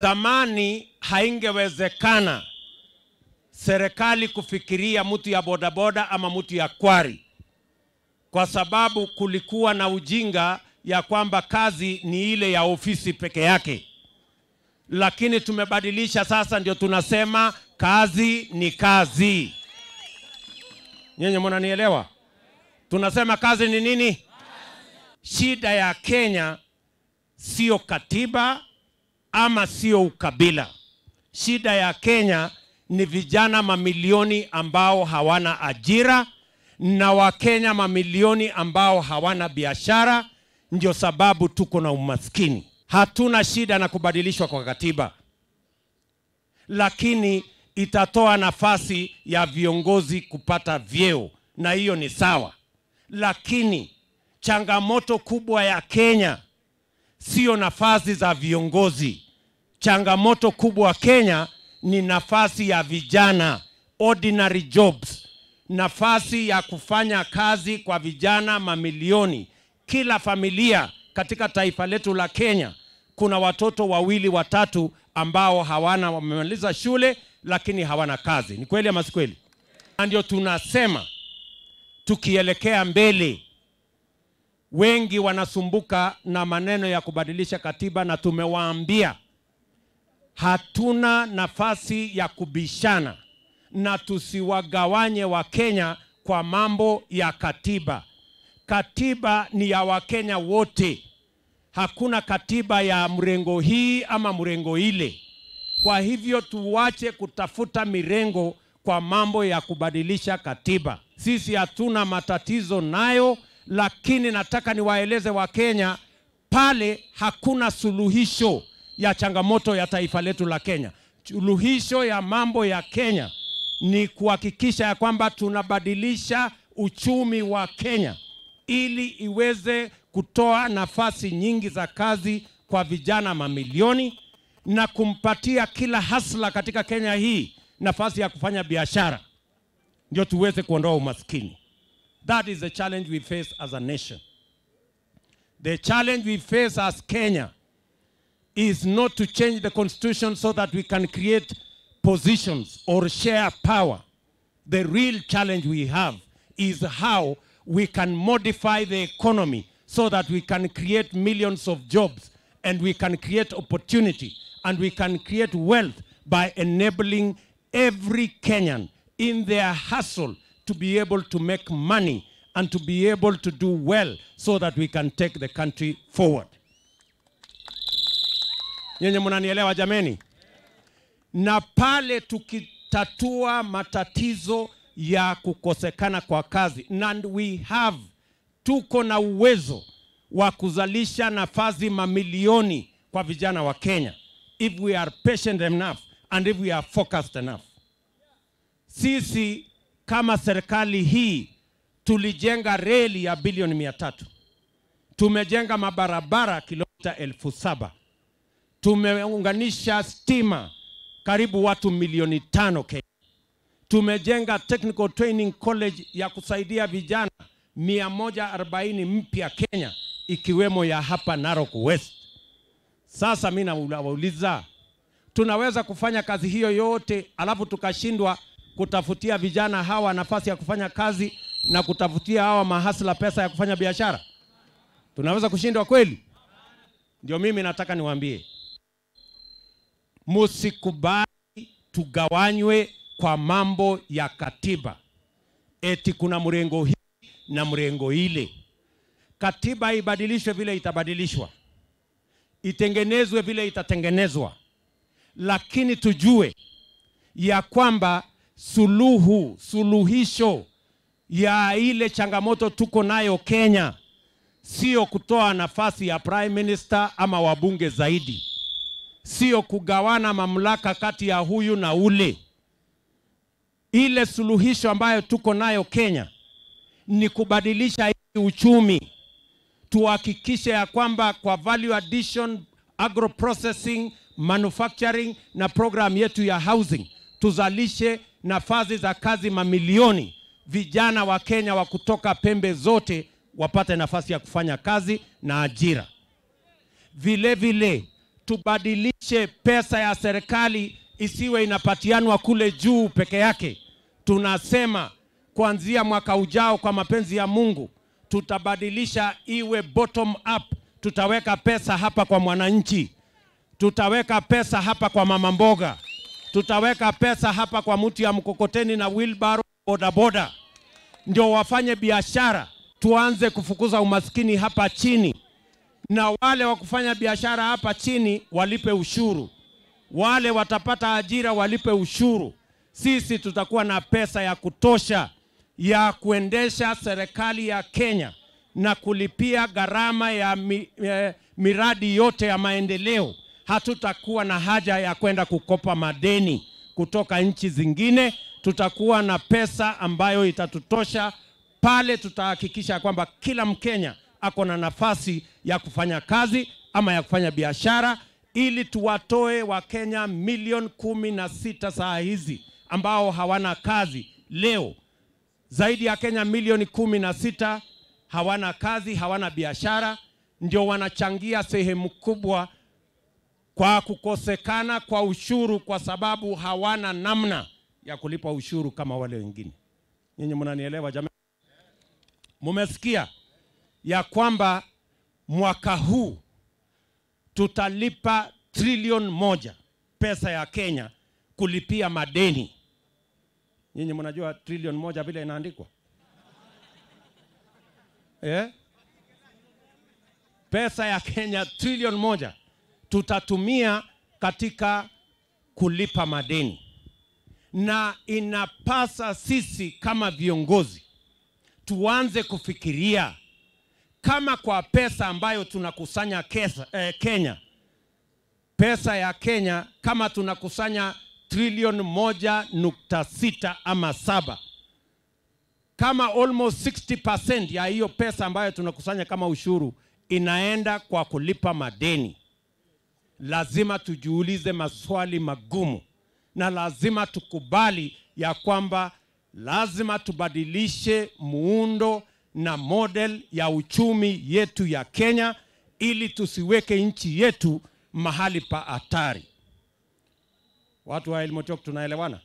Zamani haingewezekana serikali kufikiria mtu ya bodaboda ama mtu ya kwari, kwa sababu kulikuwa na ujinga ya kwamba kazi ni ile ya ofisi peke yake, lakini tumebadilisha sasa, ndio tunasema kazi ni kazi. Nyenye mnanielewa? Tunasema kazi ni nini? Shida ya Kenya sio katiba ama sio ukabila. Shida ya Kenya ni vijana mamilioni ambao hawana ajira na Wakenya mamilioni ambao hawana biashara. Ndio sababu tuko na umaskini. Hatuna shida na kubadilishwa kwa katiba, lakini itatoa nafasi ya viongozi kupata vyeo, na hiyo ni sawa, lakini changamoto kubwa ya Kenya sio nafasi za viongozi changamoto kubwa Kenya ni nafasi ya vijana, ordinary jobs, nafasi ya kufanya kazi kwa vijana mamilioni. Kila familia katika taifa letu la Kenya kuna watoto wawili watatu ambao hawana wamemaliza shule lakini hawana kazi. Ni kweli ama si kweli? Na ndio tunasema tukielekea mbele, wengi wanasumbuka na maneno ya kubadilisha katiba, na tumewaambia hatuna nafasi ya kubishana na tusiwagawanye Wakenya kwa mambo ya katiba. Katiba ni ya Wakenya wote, hakuna katiba ya mrengo hii ama mrengo ile. Kwa hivyo tuwache kutafuta mirengo kwa mambo ya kubadilisha katiba. Sisi hatuna matatizo nayo, lakini nataka niwaeleze Wakenya pale hakuna suluhisho ya changamoto ya taifa letu la Kenya. Suluhisho ya mambo ya Kenya ni kuhakikisha ya kwamba tunabadilisha uchumi wa Kenya ili iweze kutoa nafasi nyingi za kazi kwa vijana mamilioni na kumpatia kila hasla katika Kenya hii nafasi ya kufanya biashara, ndio tuweze kuondoa umaskini. That is the challenge we face as a nation. The challenge we face as Kenya is not to change the constitution so that we can create positions or share power. The real challenge we have is how we can modify the economy so that we can create millions of jobs and we can create opportunity and we can create wealth by enabling every Kenyan in their hustle to be able to make money and to be able to do well so that we can take the country forward. Nyinyi mnanielewa jameni? Na pale tukitatua matatizo ya kukosekana kwa kazi, and we have, tuko na uwezo wa kuzalisha nafasi mamilioni kwa vijana wa Kenya if we are patient enough and if we are focused enough. Sisi kama serikali hii tulijenga reli ya bilioni mia tatu tumejenga mabarabara kilomita elfu saba tumeunganisha stima karibu watu milioni tano Kenya. Tumejenga Technical Training College ya kusaidia vijana 140 mpya Kenya, ikiwemo ya hapa Narok West. Sasa mimi nawauliza, tunaweza kufanya kazi hiyo yote alafu tukashindwa kutafutia vijana hawa nafasi ya kufanya kazi na kutafutia hawa mahasla pesa ya kufanya biashara? Tunaweza kushindwa kweli? Ndio mimi nataka niwaambie musikubali tugawanywe kwa mambo ya katiba, eti kuna mrengo hii na mrengo ile. Katiba ibadilishwe vile itabadilishwa, itengenezwe vile itatengenezwa, lakini tujue ya kwamba suluhu, suluhisho ya ile changamoto tuko nayo Kenya sio kutoa nafasi ya prime minister ama wabunge zaidi sio kugawana mamlaka kati ya huyu na ule. Ile suluhisho ambayo tuko nayo Kenya ni kubadilisha hii uchumi, tuhakikishe ya kwamba kwa value addition, agro processing, manufacturing na program yetu ya housing tuzalishe nafasi za kazi mamilioni, vijana wa Kenya wa kutoka pembe zote wapate nafasi ya kufanya kazi na ajira. Vile vile tubadilishe pesa ya serikali isiwe inapatianwa kule juu peke yake. Tunasema kuanzia mwaka ujao, kwa mapenzi ya Mungu, tutabadilisha iwe bottom up. Tutaweka pesa hapa kwa mwananchi, tutaweka pesa hapa kwa mama mboga, tutaweka pesa hapa kwa mti ya mkokoteni na wheelbarrow, bodaboda, ndio wafanye biashara. Tuanze kufukuza umaskini hapa chini na wale wa kufanya biashara hapa chini walipe ushuru, wale watapata ajira walipe ushuru. Sisi tutakuwa na pesa ya kutosha ya kuendesha serikali ya Kenya na kulipia gharama ya mi, eh, miradi yote ya maendeleo. Hatutakuwa na haja ya kwenda kukopa madeni kutoka nchi zingine. Tutakuwa na pesa ambayo itatutosha pale. Tutahakikisha kwamba kila Mkenya ako na nafasi ya kufanya kazi ama ya kufanya biashara, ili tuwatoe Wakenya milioni kumi na sita saa hizi ambao hawana kazi leo. Zaidi ya Kenya milioni kumi na sita hawana kazi, hawana biashara, ndio wanachangia sehemu kubwa kwa kukosekana kwa ushuru, kwa sababu hawana namna ya kulipa ushuru kama wale wengine. Nyinyi mnanielewa jamani? Mumesikia? ya kwamba mwaka huu tutalipa trilioni moja pesa ya Kenya kulipia madeni. Nyinyi mnajua trilioni moja vile inaandikwa eh? Pesa ya Kenya trilioni moja tutatumia katika kulipa madeni, na inapasa sisi kama viongozi tuanze kufikiria kama kwa pesa ambayo tunakusanya kesa, eh, Kenya, pesa ya Kenya kama tunakusanya trilioni moja nukta sita ama saba kama almost 60% ya hiyo pesa ambayo tunakusanya kama ushuru inaenda kwa kulipa madeni, lazima tujiulize maswali magumu na lazima tukubali ya kwamba lazima tubadilishe muundo na model ya uchumi yetu ya Kenya ili tusiweke nchi yetu mahali pa hatari. Watu wa Elmotiok tunaelewana?